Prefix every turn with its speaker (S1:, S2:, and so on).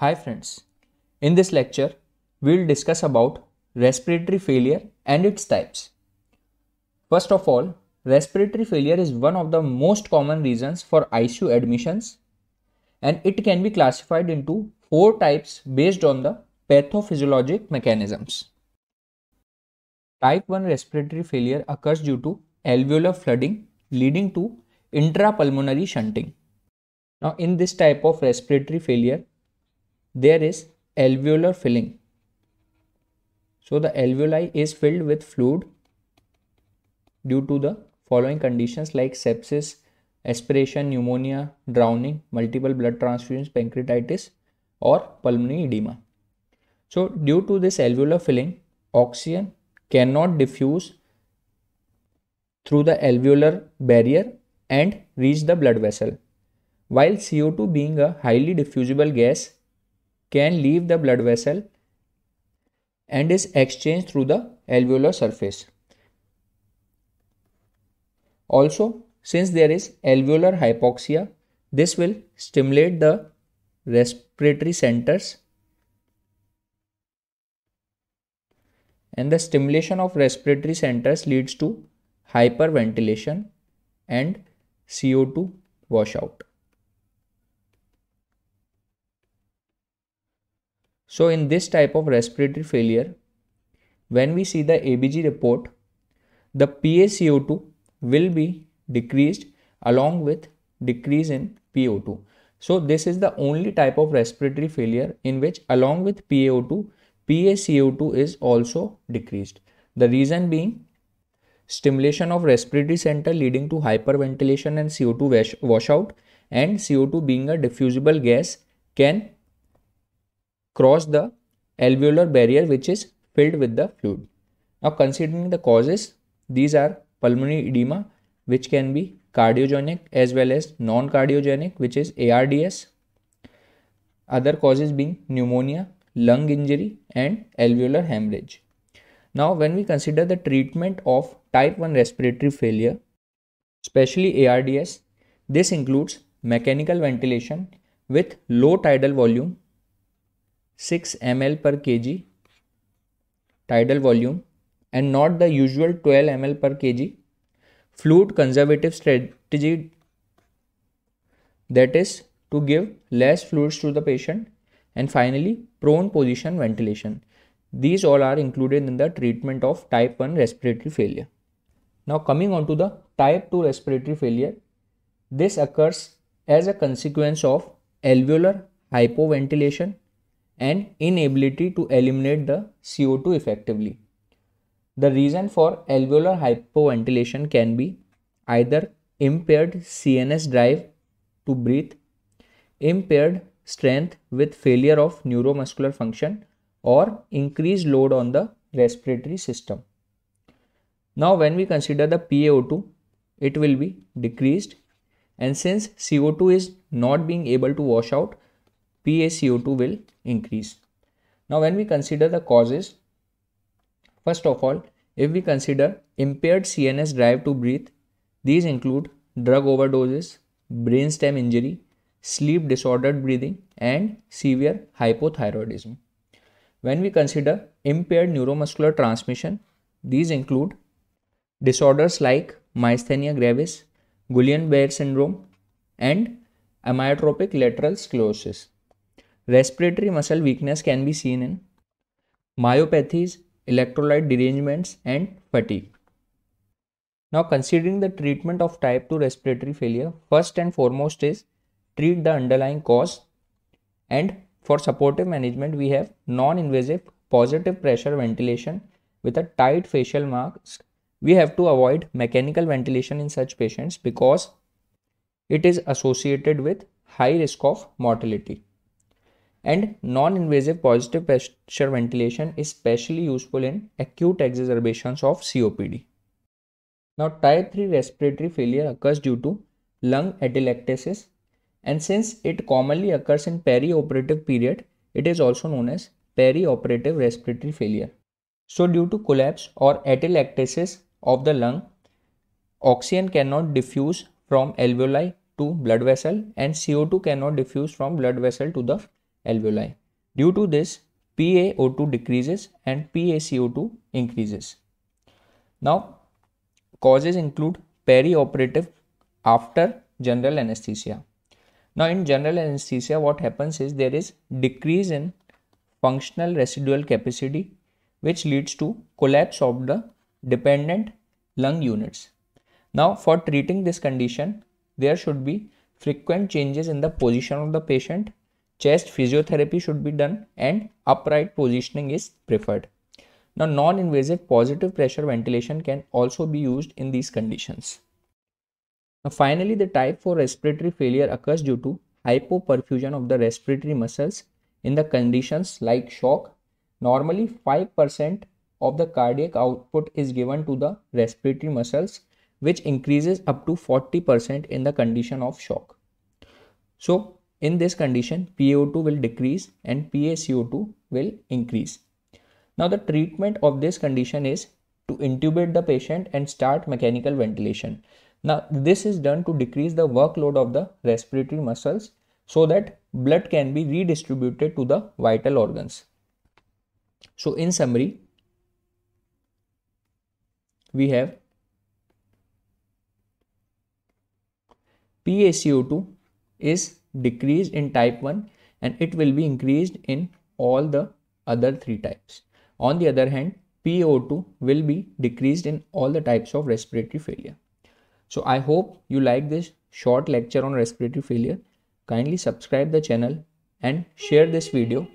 S1: Hi friends, in this lecture, we will discuss about respiratory failure and its types. First of all, respiratory failure is one of the most common reasons for ICU admissions and it can be classified into four types based on the pathophysiologic mechanisms. Type 1 respiratory failure occurs due to alveolar flooding leading to intrapulmonary shunting. Now in this type of respiratory failure, there is alveolar filling. So the alveoli is filled with fluid due to the following conditions like sepsis, aspiration, pneumonia, drowning, multiple blood transfusions, pancreatitis or pulmonary edema. So due to this alveolar filling, oxygen cannot diffuse through the alveolar barrier and reach the blood vessel. While CO2 being a highly diffusible gas can leave the blood vessel and is exchanged through the alveolar surface. Also, since there is alveolar hypoxia, this will stimulate the respiratory centers and the stimulation of respiratory centers leads to hyperventilation and CO2 washout. So in this type of respiratory failure, when we see the ABG report, the PaCO2 will be decreased along with decrease in PO2. So this is the only type of respiratory failure in which along with PaO2, PaCO2 is also decreased. The reason being stimulation of respiratory center leading to hyperventilation and CO2 washout and CO2 being a diffusible gas can cross the alveolar barrier which is filled with the fluid. Now considering the causes, these are pulmonary edema which can be cardiogenic as well as non-cardiogenic which is ARDS. Other causes being pneumonia, lung injury and alveolar hemorrhage. Now when we consider the treatment of type 1 respiratory failure, especially ARDS, this includes mechanical ventilation with low tidal volume 6 ml per kg tidal volume and not the usual 12 ml per kg fluid conservative strategy that is to give less fluids to the patient and finally prone position ventilation these all are included in the treatment of type 1 respiratory failure now coming on to the type 2 respiratory failure this occurs as a consequence of alveolar hypoventilation and inability to eliminate the CO2 effectively. The reason for alveolar hypoventilation can be either impaired CNS drive to breathe, impaired strength with failure of neuromuscular function, or increased load on the respiratory system. Now, when we consider the PaO2, it will be decreased, and since CO2 is not being able to wash out, PaCO2 will increase. Now when we consider the causes, first of all, if we consider impaired CNS drive to breathe, these include drug overdoses, brainstem injury, sleep disordered breathing and severe hypothyroidism. When we consider impaired neuromuscular transmission, these include disorders like myasthenia gravis, Guillain-Barré syndrome and amyotropic lateral sclerosis. Respiratory muscle weakness can be seen in myopathies, electrolyte derangements, and fatigue. Now, considering the treatment of type 2 respiratory failure, first and foremost is treat the underlying cause, and for supportive management, we have non invasive positive pressure ventilation with a tight facial mask. We have to avoid mechanical ventilation in such patients because it is associated with high risk of mortality and non-invasive positive pressure ventilation is specially useful in acute exacerbations of COPD. Now type 3 respiratory failure occurs due to lung atelectasis and since it commonly occurs in perioperative period, it is also known as perioperative respiratory failure. So due to collapse or atelectasis of the lung, oxygen cannot diffuse from alveoli to blood vessel and CO2 cannot diffuse from blood vessel to the alveoli. Due to this, PaO2 decreases and PaCO2 increases. Now, causes include perioperative after general anesthesia. Now, in general anesthesia, what happens is there is decrease in functional residual capacity, which leads to collapse of the dependent lung units. Now, for treating this condition, there should be frequent changes in the position of the patient Chest physiotherapy should be done and upright positioning is preferred. Now, non-invasive positive pressure ventilation can also be used in these conditions. Now, finally, the type 4 respiratory failure occurs due to hypoperfusion of the respiratory muscles in the conditions like shock. Normally, 5% of the cardiac output is given to the respiratory muscles, which increases up to 40% in the condition of shock. So, in this condition, PaO2 will decrease and PaCO2 will increase. Now the treatment of this condition is to intubate the patient and start mechanical ventilation. Now this is done to decrease the workload of the respiratory muscles so that blood can be redistributed to the vital organs. So in summary, we have PaCO2 is decreased in type 1 and it will be increased in all the other three types. On the other hand, PO2 will be decreased in all the types of respiratory failure. So I hope you like this short lecture on respiratory failure. Kindly subscribe the channel and share this video.